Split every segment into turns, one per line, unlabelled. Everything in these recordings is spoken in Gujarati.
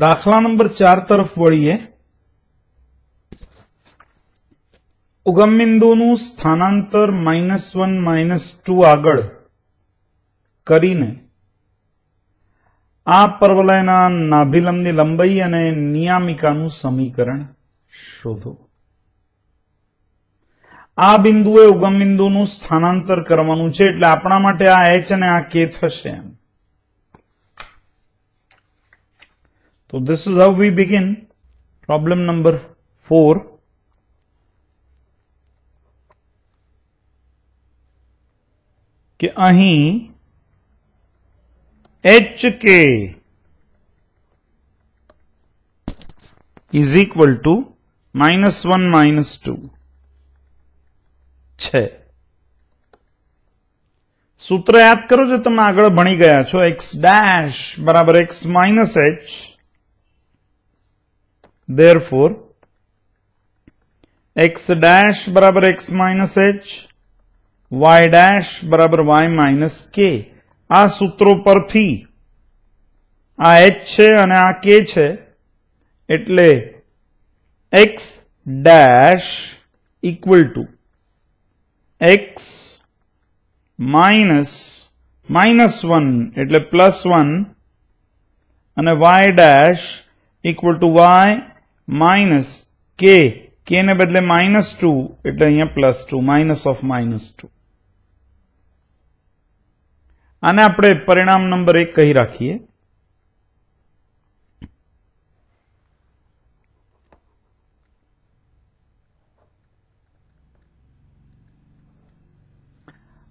દાખલા નંબર ચાર તરફ વળીએ ઉગમબિંદુનું સ્થાનાંતર માઇનસ વન માઇનસ ટુ આગળ કરીને આ પરવલયના નાભિલંબની લંબાઈ અને નિયામિકાનું સમીકરણ શોધો આ બિંદુએ ઉગમબિંદુનું સ્થાનાંતર કરવાનું છે એટલે આપણા માટે આ એચ અને આ કે થશે એમ So this is how we begin problem number 4. કે અહીં H K is equal to minus one minus two છે સૂત્ર યાદ કરો જે તમે આગળ ભણી ગયા છો એક્સ ડેશ બરાબર X minus H therefore x dash બરાબર x minus h y dash બરાબર y minus k આ સૂત્રો પરથી આ h છે અને આ k છે એટલે x dash equal to x minus minus 1 એટલે plus 1 અને y dash equal to y minus K K ને બદલે માઇનસ ટુ એટલે અહીંયા plus two minus of minus two આને આપણે પરિણામ નંબર એક કહી રાખીએ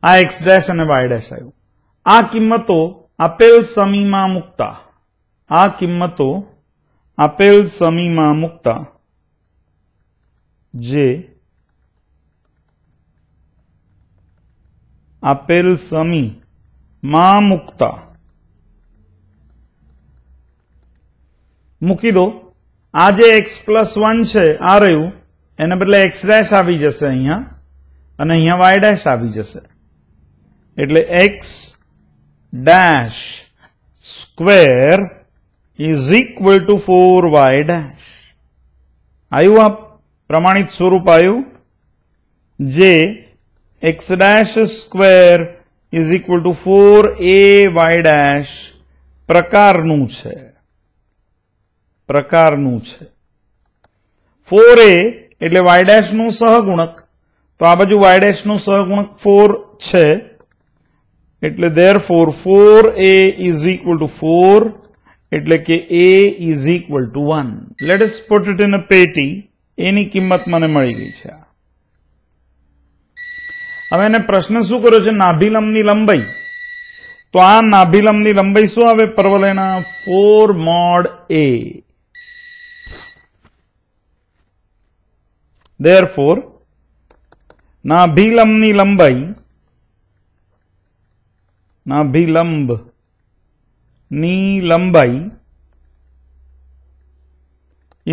આ એક્સ ડેશ અને વાય ડેશ આવ્યું આ કિંમતો આપેલ સમીમાં મુકતા આ કિંમતો આપેલ સમીમાં મૂકતા જે આપેલ સમી માં મૂકતા મૂકી દો આ જે એક્સ પ્લસ વન છે આ રહ્યું એને બદલે એક્સ ડેશ આવી જશે અહીંયા અને અહીંયા વાય ડેશ આવી જશે એટલે x dash square is equal to 4y dash. આવ્યું આ પ્રમાણિત સ્વરૂપ આવ્યું જે x dash square is equal to 4ay dash પ્રકારનું છે પ્રકારનું છે 4a એટલે y dash નું સહગુણક તો આ બાજુ y dash નું સહગુણક 4 છે એટલે therefore 4a is equal to 4 એટલે કે a is equal to one let's it in a પેટી એની કિંમત મને મળી ગઈ છે હવે એને પ્રશ્ન શું કર્યો છે નાભિલંબની લંબાઈ તો આ નાભિલંબની લંબાઈ શું આવે પરવલયના ફોર મોડ એ ફોર નાભિલંબની લંબાઈ નાભિલંબ ની લંબાઈ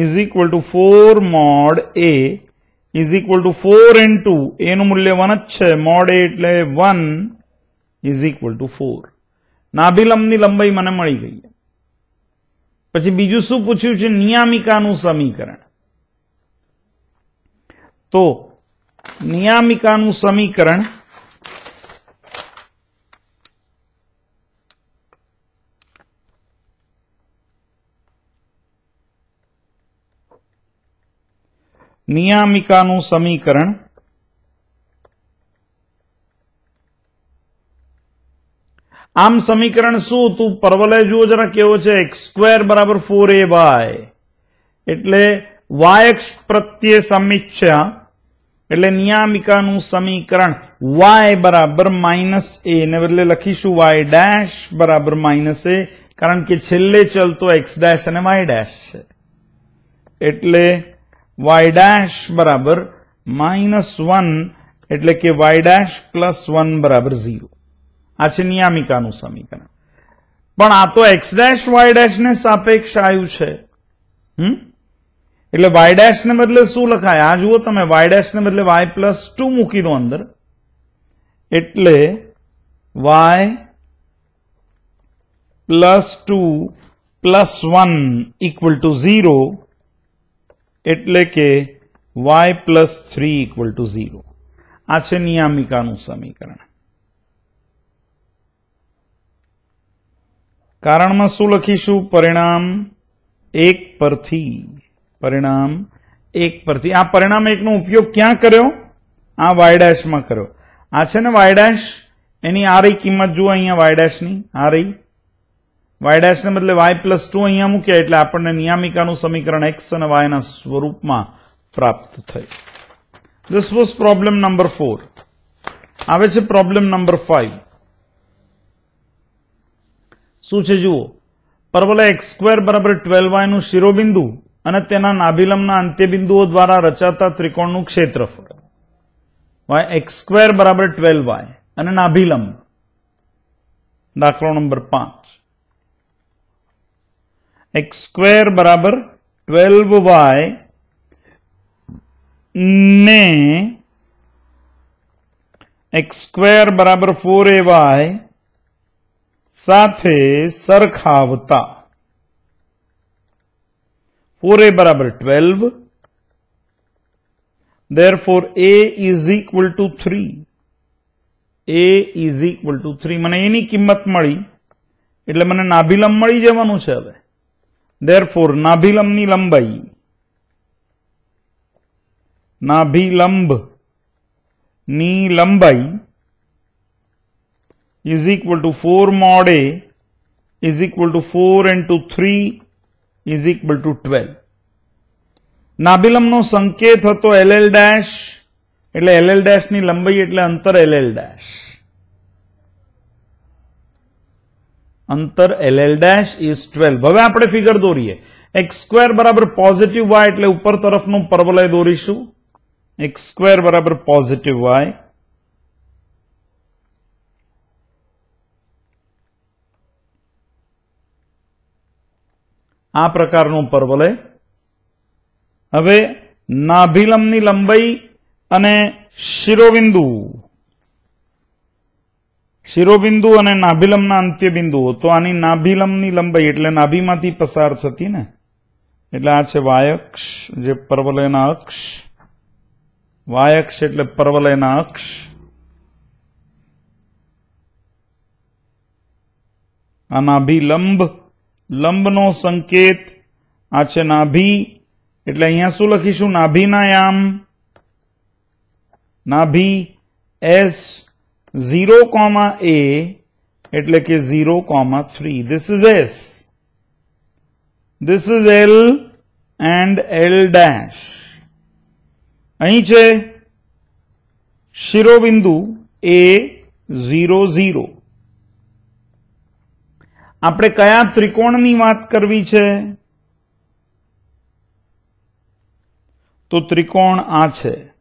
is equal to four mod a is equal to four into એનું મૂલ્ય વન જ છે મોડ એ એટલે one is equal to four નાભિલંબની લંબાઈ મને મળી ગઈ પછી બીજું શું પૂછ્યું છે નિયામિકાનું સમીકરણ તો નિયામિકાનું સમીકરણ નિયામિકાનું સમીકરણ આમ સમીકરણ શું તું પરવલય જુઓ જરા કેવો છે એક્સ સ્ક્વેર બરાબર ફોર એ વાય એટલે વાય એક્સ પ્રત્યે સમીક્ષા એટલે નિયામિકાનું સમીકરણ વાય બરાબર માઇનસ એ ને બદલે લખીશું વાય ડેશ બરાબર માઇનસ એ કારણ કે છેલ્લે ચલતો એક્સ ડેશ અને વાય ડેશ છે એટલે વાય ડેશ બરાબર માઇનસ વન એટલે કે વાય ડેશ પ્લસ વન બરાબર ઝીરો આ છે નિયામિકાનું સમીકરણ પણ આ તો એક્સ ડેશ વાય ડેશને સાપેક્ષ આવ્યું છે હમ એટલે વાય ડેશને બદલે શું લખાય આ જુઓ તમે વાય ને બદલે વાય પ્લસ ટુ મૂકી દો અંદર એટલે y plus two plus one equal to zero એટલે કે y plus three equal to zero આ છે નિયામિકાનું સમીકરણ કારણમાં શું લખીશું પરિણામ એક પરથી પરિણામ એક પરથી આ પરિણામ એકનો ઉપયોગ ક્યાં કર્યો આ વાયડેશમાં કર્યો આ છે ને વાયડેશ એની આ રહી કિંમત જુઓ અહીંયા વાયડેશની આ રહી વાય ડેશને બદલે વાય પ્લસ ટુ અહીંયા મૂક્યા એટલે આપણને નિયામિકાનું સમીકરણ એક્સ અને વાયના સ્વરૂપમાં પ્રાપ્ત થયું this was problem number four આવે છે પ્રોબ્લેમ નંબર ફાઈવ શું છે જુઓ પરવલે એક્સ સ્ક્વેર બરાબર ટ્વેલ્વ વાયનું શિરોબિંદુ અને તેના નાભિલમના અંત્યબિંદુઓ દ્વારા રચાતા ત્રિકોણનું ક્ષેત્રફળ વાય એક્સ સ્ક્વેર બરાબર ટ્વેલ્વ વાય અને નાભિલમ દાખલો નંબર પાંચ x2 = 12 / n x2 = 4a / સાપે સરખાवता 4a = 12 देयरफॉर a = 3 a = 3 મને એની કિંમત મળી એટલે મને નાભી લંબ મળી જવાનું છે હવે देरफोर नाभिलंबनी लंबाई नाभिलंब नी लंबाई is equal to four mod a is equal to four into three is equal to twelve नाभिलम नो संकेत एल एल डैश एट एल एल डैश लंबाई एट अंतर एल एल डैश અંતર L L dash is twelve હવે આપણે ફિગર દોરીએ એક્સ સ્ક્વેર બરાબર પોઝિટિવ વાય એટલે ઉપર તરફનું પરવલય દોરીશું એક્સ સ્ક્વેર બરાબર પોઝિટિવ વાય આ પ્રકારનું પરવલય હવે નાભિલમની લંબાઈ અને શિરોબિંદુ શિરોબિંદુ અને નાભિલંબના અંત્યબિંદુઓ તો આની નાભિલંબની લંબાઈ એટલે નાભિમાંથી પસાર થતી ને એટલે આ છે વાયક્ષ જે પરવલયના અક્ષ વાયક્ષ એટલે પરવલયના અક્ષ આ નાભિલંબ લંબનો સંકેત આ છે નાભિ એટલે અહીંયા શું લખીશું નાભિના યામ નાભિ એસ ઝીરો 0, એ એટલે કે zero 0, three this is S this is L and L dash અહીં છે શિરોબિંદુ એ ઝીરો ઝીરો આપણે કયા ત્રિકોણની વાત કરવી છે તો ત્રિકોણ આ છે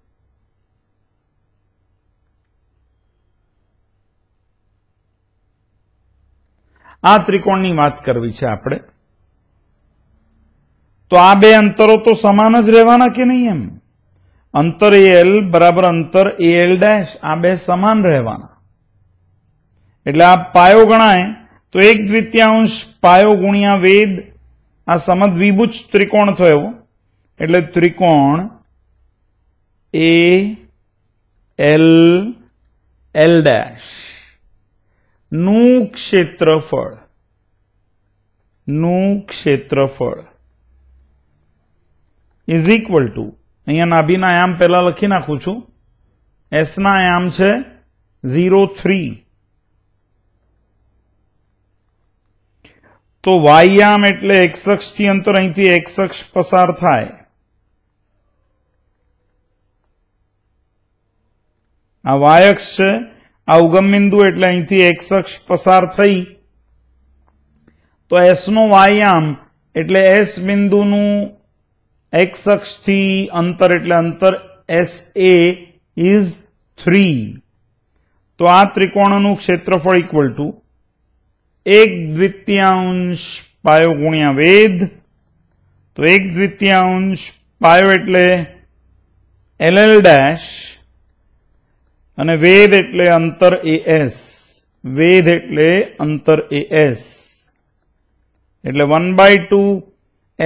આ ત્રિકોણની વાત કરવી છે આપણે તો આ બે અંતરો તો સમાન જ રહેવાના કે નહીં એમ અંતર એલ બરાબર અંતર એલ ડેશ આ બે સમાન રહેવાના એટલે આ પાયો ગણાય તો એક દ્વિતીયાંશ પાયો ગુણ્યા વેદ આ સમદ સમદ્વિભુજ ત્રિકોણ થયો એટલે ત્રિકોણ એ એલ એલ ડેશ નું ક્ષેત્રફળ નું ક્ષેત્રફળ ઇઝ ઇક્વલ ટુ અહીંયા નાભીના આયામ પહેલાં લખી નાખું છું એસના આયામ છે ઝીરો થ્રી તો વાયામ એટલે એક્સ અક્ષથી અંતર અહીંથી એકસક્ષ પસાર થાય આ વાયક્ષ છે આ ઉગમ બિંદુ એટલે અહીંથી એકસક્ષ પસાર થઈ તો એસનો વાયામ એટલે એસ બિંદુનું એક્સ અક્ષથી અંતર એટલે અંતર એસ એ ઇઝ થ્રી તો આ ત્રિકોણનું ક્ષેત્રફળ ઇક્વલ ટુ એક દ્વિતીયાંશ પાયો ગુણ્યા વેદ તો એક દ્વિતીયાંશ પાયો એટલે એલ એલ ડેશ અને વેદ એટલે અંતર એ એસ વેદ એટલે અંતર એ એસ એટલે 1/2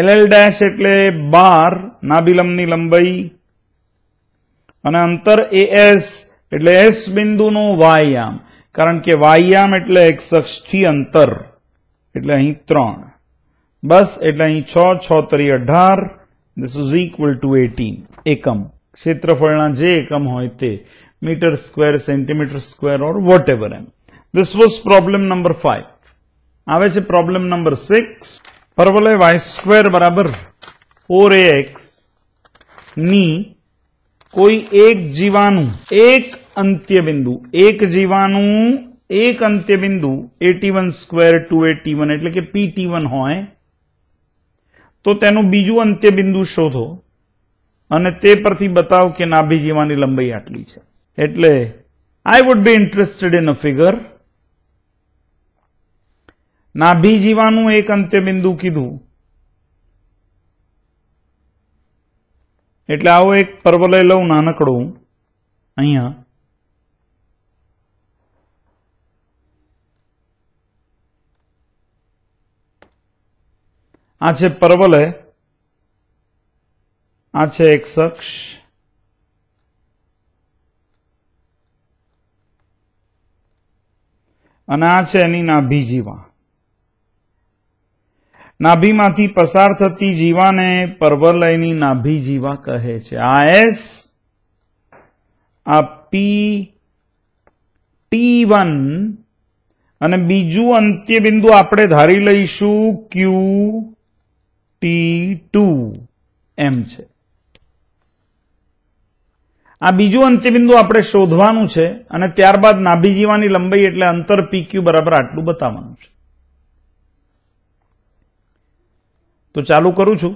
LL' એટલે 12 નાભિલંબની લંબાઈ અને અંતર AS એટલે S બિંદુનું Y આમ કારણ કે Y આમ એટલે X अक्षથી અંતર એટલે અહીં 3 બસ એટલે અહીં 6 * 6 * 3 * 18 दिस इज इक्वल टू 18 એકમ ક્ષેત્રફળના જે એકમ હોય તે metre square centimetre square or whatever એમ This was problem number 5 આવે છે પ્રોબ્લેમ નંબર સિક્સ પરવલય વાય સ્ક્વેર બરાબર ફોર એક્સ ની કોઈ એક જીવાનું એક અંત્ય બિંદુ એક જીવાનું એક અંત્ય બિંદુ a t one square two a t one એટલે કે પીટી વન હોય તો તેનું બીજું અંત્ય બિંદુ શોધો અને તે પરથી બતાવો કે નાભી જીવાની લંબાઈ આટલી છે એટલે I would be interested in a figure નાભી જીવાનું એક અંત્ય બિંદુ કીધું એટલે આવો એક પર્વલય લઉં નાનકડું અહીંયા આ છે પર્વલય આ છે એક શખ્સ અને આ છે એની નાભી જીવા નાભીમાંથી પસાર થતી જીવાને પરવલયની નાભી જીવા કહે છે આ એસ આ પી ટી વન અને બીજું અંત્યબિંદુ આપણે ધારી લઈશું ક્યુ ટી ટુ એમ છે આ બીજું અંત્યબિંદુ આપણે શોધવાનું છે અને ત્યારબાદ નાભી જીવાની લંબાઈ એટલે અંતર પી ક્યુ બરાબર આટલું બતાવવાનું છે તો ચાલુ કરું છું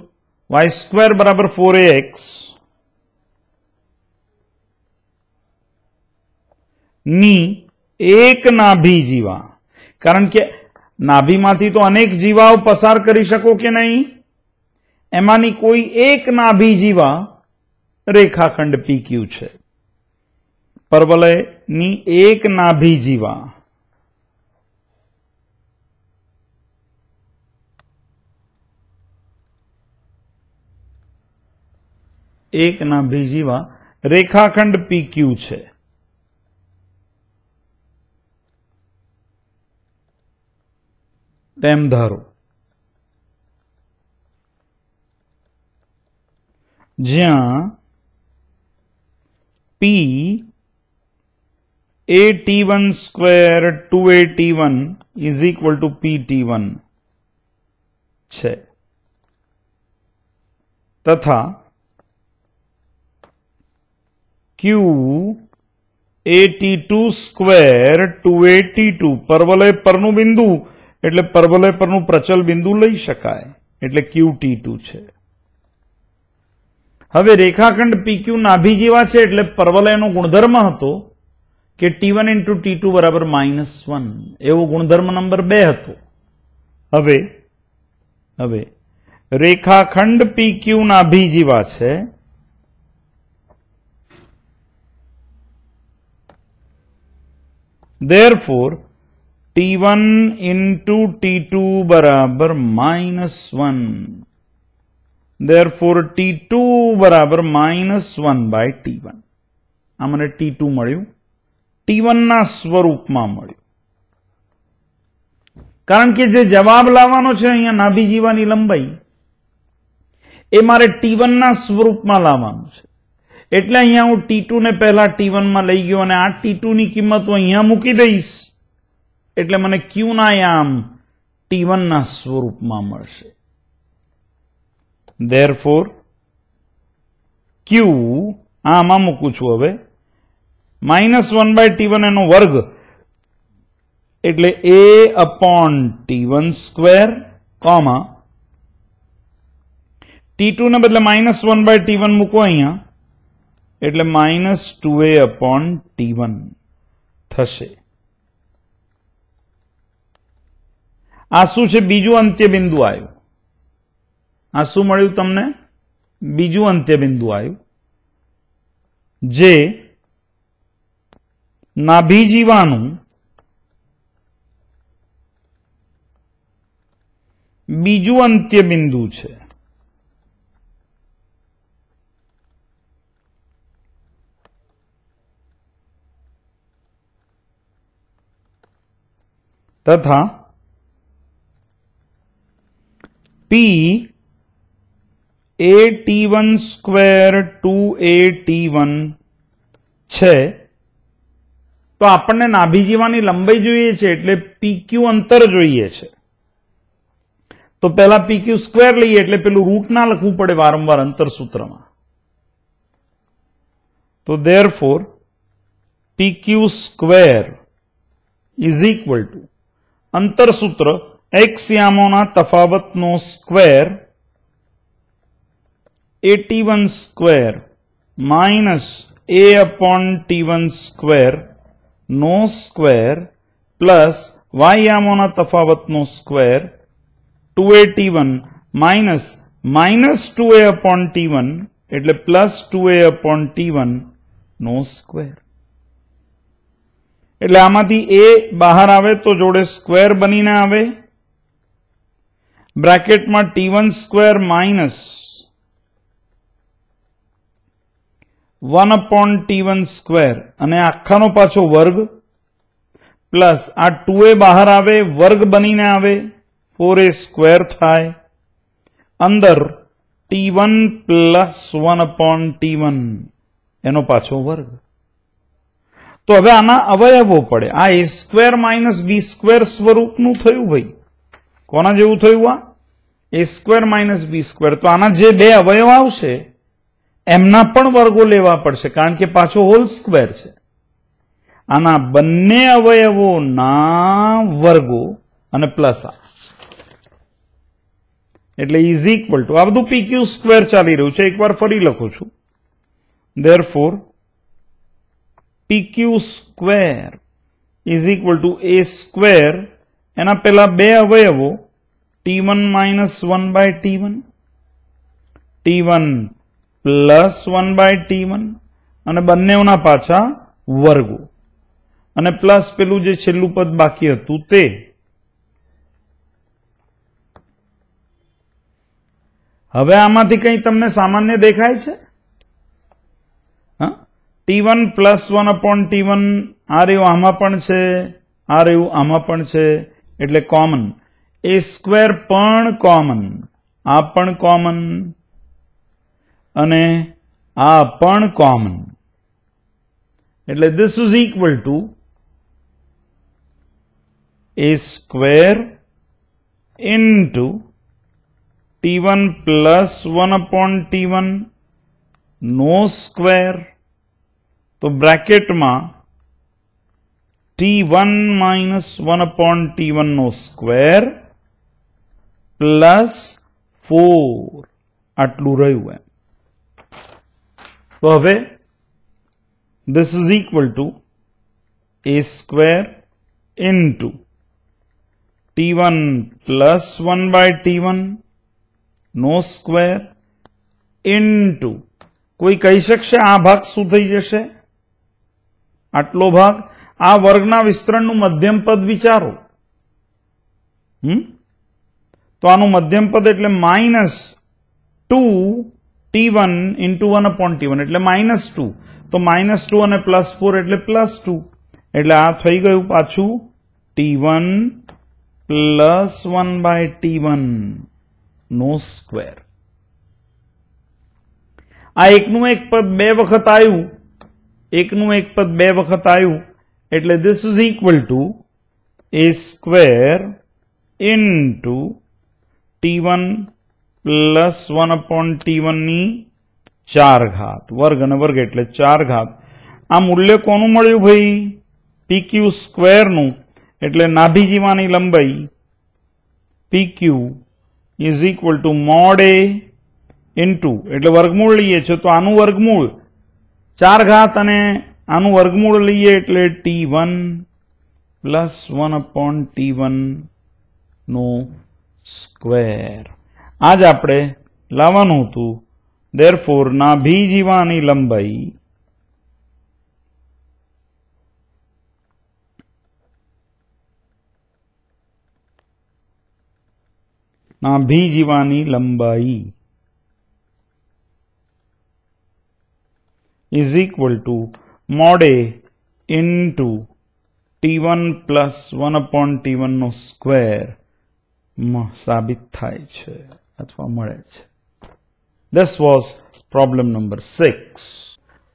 વાય સ્ક્વેર બરાબર ફોર એક્સ ની એક નાભી જીવા કારણ કે નાભીમાંથી તો અનેક જીવાઓ પસાર કરી શકો કે નહીં એમાંની કોઈ એક નાભી જીવા રેખાખંડ પીક્યુ છે ની એક નાભી જીવા એક એકના બીજીમાં રેખાખંડ પીક્યુ છે તેમ ધારો જ્યાં P a t one square two a t one is equal to P t one છે તથા Q a t two square two a t two પરવલય પરનું બિંદુ એટલે પરવલય પરનું પ્રચલ બિંદુ લઈ શકાય એટલે ક્યુ ટી ટુ છે હવે રેખાખંડ પીક્યુ નાભી જેવા છે એટલે પરવલયનો ગુણધર્મ હતો કે t one into t two બરાબર માઇનસ વન એવો ગુણધર્મ નંબર બે હતો હવે હવે રેખાખંડ પીક્યુ નાભી જેવા છે Therefore, T1 into T2 बराबर minus 1. Therefore, T2 બરાબર minus 1 by T1. આ મને T2 મળ્યું T1 ના સ્વરૂપમાં મળ્યું કારણ કે જે જવાબ લાવવાનો છે અહીંયા નાભી જીવાની લંબાઈ એ મારે T1 ના સ્વરૂપમાં લાવવાનું છે એટલે અહીંયા હું ટી ને પહેલા ટી વન માં લઈ ગયો અને આ ટી ની કિંમત હું અહીંયા મૂકી દઈશ એટલે મને ક્યુ ના આમ ટી વનના સ્વરૂપમાં મળશે ધેર ફોર ક્યુ આમાં મૂકું છું હવે minus one by t one એનો વર્ગ એટલે a upon t one square comma t two ને બદલે minus one by t one મૂકો અહીંયા એટલે minus two a upon t one થશે આ શું છે બીજું અંત્યબિંદુ આવ્યું આ શું મળ્યું તમને બીજું અંત્યબિંદુ આવ્યું જે નાભી જીવાનું બીજું અંત્યબિંદુ છે તથા P a t one square two a t one છે તો આપણને નાભિજીવાની લંબાઈ જોઈએ છે એટલે પીક્યુ અંતર જોઈએ છે તો પહેલા પીક્યુ સ્ક્વેર લઈએ એટલે પેલું રૂટ ના લખવું પડે વારંવાર અંતર સૂત્રમાં તો therefore PQ square is equal to અંતરસૂત્ર યામોના તફાવતનો square a t one square minus a upon t one square નો સ્ક્વેર પ્લસ વાય યામોના તફાવતનો square two a t one minus minus two a upon t one એટલે plus two a upon t one નો સ્ક્વેર એટલે આમાંથી એ બહાર આવે તો જોડે સ્ક્વેર બનીને આવે બ્રેકેટમાં t one square minus one upon t one square અને આખાનો પાછો વર્ગ પ્લસ આ ટુ એ બહાર આવે વર્ગ બનીને આવે ફોર એ સ્ક્વેર થાય અંદર t one plus one upon t one એનો પાછો વર્ગ તો હવે આના અવયવો પડે આ a square minus b square સ્વરૂપનું થયું ભાઈ કોના જેવું થયું આ a square minus b square તો આના જે બે અવયવ આવશે એમના પણ વર્ગો લેવા પડશે કારણ કે પાછો હોલ સ્ક્વેર છે આના બંને અવયવોના વર્ગો અને પ્લસ આ એટલે ઇઝ ઇક્વલ ટુ આ બધું પીક્યુ સ્ક્વેર ચાલી રહ્યું છે એકવાર ફરી લખું છું therefore PQ square is equal to a square એના પહેલા બે અવયવો t one minus one by t one t one plus one by t one અને બંનેઓના પાછા વર્ગો અને પ્લસ પેલું જે છેલ્લું પદ બાકી હતું તે હવે આમાંથી કંઈ તમને સામાન્ય દેખાય છે t one plus one upon t one આ રહ્યું આમાં પણ છે આ રહ્યું આમાં પણ છે એટલે કોમન એ સ્ક્વેર પણ કોમન આ પણ કોમન અને આ પણ કોમન એટલે this is equal to a square into t one plus one upon t one નો સ્ક્વેર तो ब्रैकेट में t one minus one upon t one नो स्क्वेर प्लस फोर आटलू रू है तो हम this is equal to a square into t one plus one by t one नो स्क्वेर इन टू कोई कही सकते आ भाग शू थी जैसे આટલો ભાગ આ વર્ગના વિસ્તરણનું મધ્યમ પદ વિચારો હમ તો આનું મધ્યમ પદ એટલે minus two t one into one upon t one એટલે માઇનસ ટુ તો માઇનસ ટુ અને પ્લસ ફોર એટલે પ્લસ ટુ એટલે આ થઈ ગયું પાછું t one plus one by t one નો સ્ક્વેર આ એકનું એક પદ બે વખત આવ્યું એકનું એક પદ બે વખત આવ્યું એટલે this is equal to a square into t one plus one upon t વનની ચાર ઘાત વર્ગ અને વર્ગ એટલે ચાર ઘાત આ મૂલ્ય કોનું મળ્યું ભાઈ પી ક્યુ સ્ક્વેરનું એટલે નાભીજીવાની લંબાઈ P Q is equal to mod a into એટલે વર્ગમૂળ લઈએ છીએ તો આનું વર્ગમૂળ ચાર ઘાત અને આનું વર્ગમૂળ લઈએ એટલે t one plus one upon t one વનનું સ્ક્વેર આ જ આપણે લાવવાનું હતું દેર ફોર ભી જીવાની લંબાઈ ના ભી જીવાની લંબાઈ is equal to mod A into t1 plus one upon ટીવનનો સ્ક્વેર સાબિત થાય છે અથવા મળે છે thus was problem number six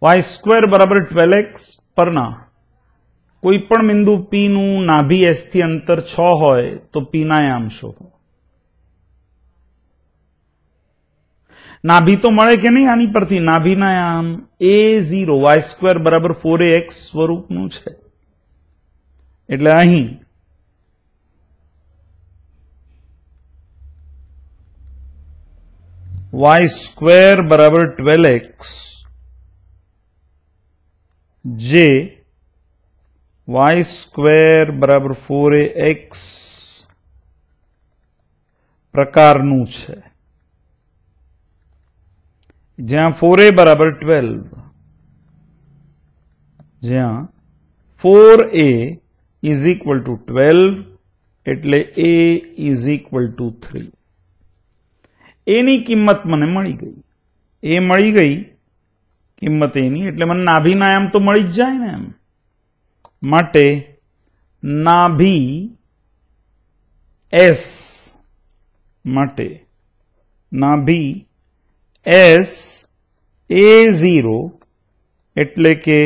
Y square બરાબર ટ્વેલ્વ એક્સ પરના કોઈ પણ બિંદુ પીનું નાભી થી અંતર છ હોય તો પીના આમ શોધો નાભી તો મળે કે નહીં આની પરથી નાભીના આમ એ ઝીરો વાય સ્ક્વેર બરાબર ફોર એ એક્સ સ્વરૂપનું છે એટલે અહીં વાય સ્ક્વેર બરાબર ટ્વેલ એક્સ જે વાય સ્ક્વેર બરાબર ફોર એ એક્સ પ્રકારનું છે જ્યાં ફોર એ બરાબર ટ્વેલ્વ જ્યાં four A is equal to twelve એટલે A is equal to three એની કિંમત મને મળી ગઈ એ મળી ગઈ કિંમત એની એટલે મને નાભિનાયામ તો મળી જ જાય ને એમ માટે નાભી એસ માટે નાભી એસ એ ઝીરો એટલે કે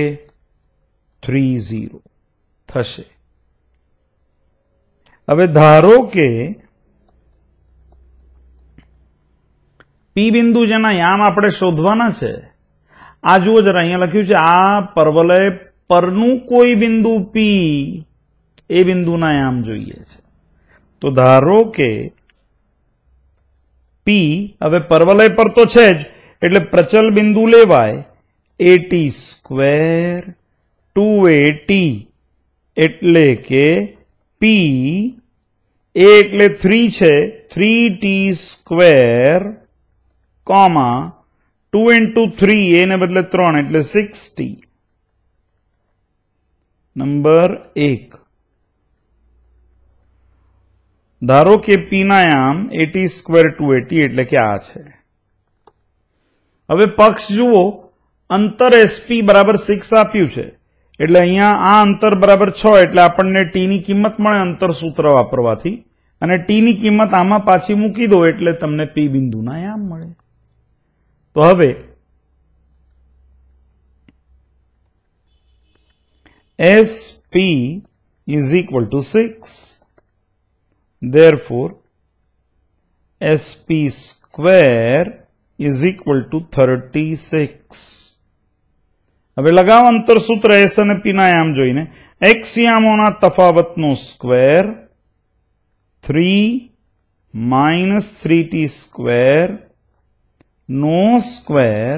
થ્રી ઝીરો થશે હવે ધારો કે પી બિંદુ જેના યામ આપણે શોધવાના છે આ જુઓ જરા અહીંયા લખ્યું છે આ પરવલય પરનું કોઈ બિંદુ પી એ બિંદુના યામ જોઈએ છે તો ધારો કે પી હવે પરવલય પર તો છે જ એટલે પ્રચલ બિંદુ લેવાય એટી સ્ક્વેર ટુ એટી એટલે કે પી એ એટલે થ્રી છે three t square comma two into three એને બદલે ત્રણ એટલે સિક્સ ટી નંબર એક ધારો કે પીના આમ એટી સ્ક્વેર ટુ એટી એટલે કે આ છે હવે પક્ષ જુઓ અંતર એસપી બરાબર સિક્સ આપ્યું છે એટલે અહીંયા આ અંતર બરાબર છ એટલે આપણને ટીની કિંમત મળે અંતર સૂત્ર વાપરવાથી અને ટીની કિંમત આમાં પાછી મૂકી દો એટલે તમને પી બિંદુના યામ મળે તો હવે SP is equal to six Therefore, SP square is equal to 36. હવે લગાવ અંતર સૂત્ર એસ અને પીના આમ જોઈને એક્સ યામોના તફાવતનો square three minus three square નો સ્ક્વેર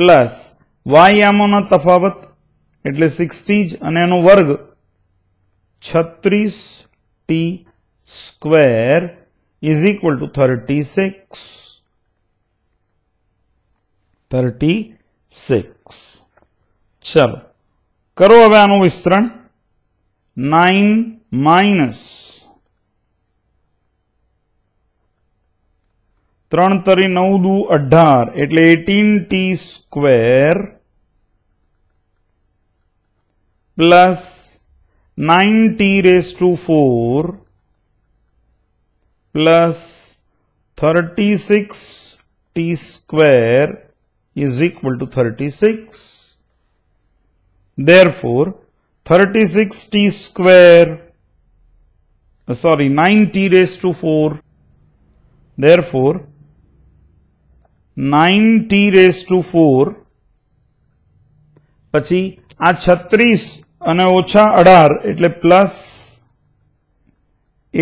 પ્લસ વાય યામોના તફાવત એટલે સિક્સટી જ અને એનો વર્ગ છત્રીસ t square is equal to 36 36 ચલો કરો હવે આનું વિસ્તરણ નાઇન માઇનસ ત્રણ તરી નવ દુ અઢાર એટલે eighteen t square plus nine t raise to four plus 36 t square is equal to 36. Therefore, 36 t square, uh, sorry, 9 t raised to 4. Therefore, 9 t raised to 4 પછી આ છત્રીસ અને ઓછા અઢાર એટલે પ્લસ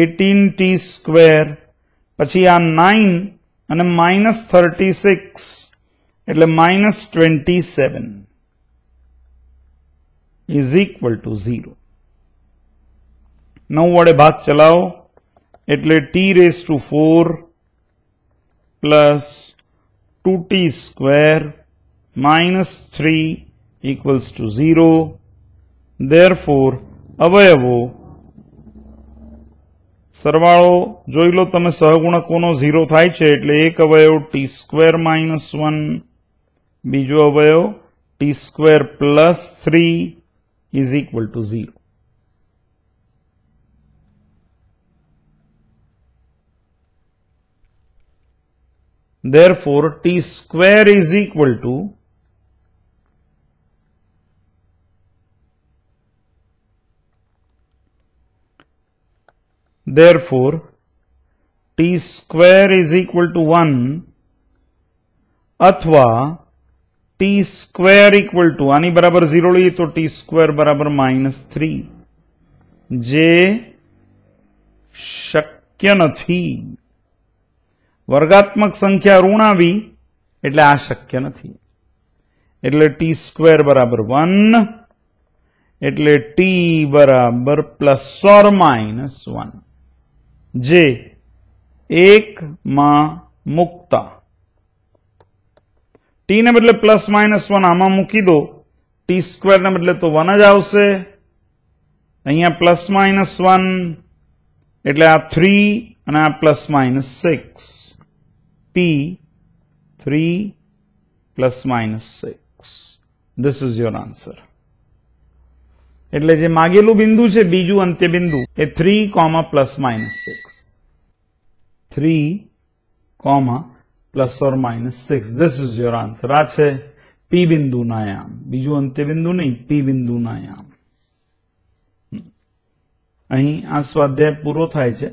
એટીન ટી સ્ક્વેર પછી આ નાઇન અને માઇનસ થર્ટી સિક્સ એટલે minus twenty seven is equal to zero નવ વડે ભાગ ચલાવો એટલે t raise to four plus two t square minus three equals to zero therefore અવયવો સરવાળો જોઈ લો તમે સહગુણકોનો ઝીરો થાય છે એટલે એક અવયવ ટી સ્ક્વેર માઇનસ વન બીજો અવયવ t square plus three is equal to zero therefore t square is equal to Therefore, t square is equal to 1 અથવા t square equal to આની બરાબર 0 લઈએ તો t square બરાબર માઇનસ થ્રી જે શક્ય નથી વર્ગાત્મક સંખ્યા ઋણાવી એટલે આ શક્ય નથી એટલે ટી સ્ક્વેર બરાબર વન એટલે ટી બરાબર પ્લસ ઓર માઇનસ વન જે એકમાં મૂકતા ટીને બદલે પ્લસ માઇનસ વન આમાં મૂકી દો ટી સ્ક્વેરને બદલે તો વન જ આવશે અહીંયા પ્લસ માઇનસ વન એટલે આ થ્રી અને આ plus minus six P three plus minus six this is your answer એટલે જે માગેલું બિંદુ છે બીજું અંત્ય બિંદુ એ three comma plus minus six three comma plus or minus six this is your answer આ છે પી બિંદુના યામ બીજું અંત્ય બિંદુ નહીં પી બિંદુના યામ અહીં આ સ્વાધ્યાય પૂરો થાય છે